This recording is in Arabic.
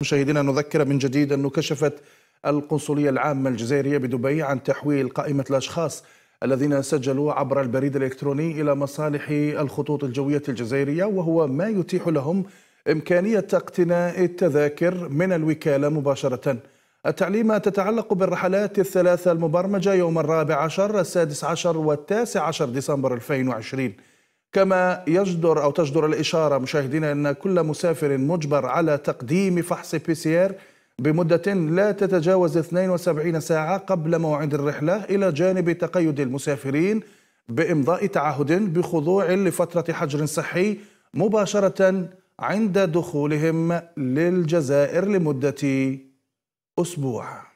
مشاهدينا نذكر من جديد أنه كشفت القنصلية العامة الجزائرية بدبي عن تحويل قائمة الأشخاص الذين سجلوا عبر البريد الإلكتروني إلى مصالح الخطوط الجوية الجزائرية وهو ما يتيح لهم إمكانية اقتناء التذاكر من الوكالة مباشرة التعليمة تتعلق بالرحلات الثلاثة المبرمجة يوم الرابع عشر السادس عشر والتاسع عشر ديسمبر 2020 كما يجدر أو تجدر الإشارة مشاهدينا أن كل مسافر مجبر على تقديم فحص بي سي آر بمدة لا تتجاوز 72 ساعة قبل موعد الرحلة إلى جانب تقيد المسافرين بإمضاء تعهد بخضوع لفترة حجر صحي مباشرة عند دخولهم للجزائر لمدة أسبوع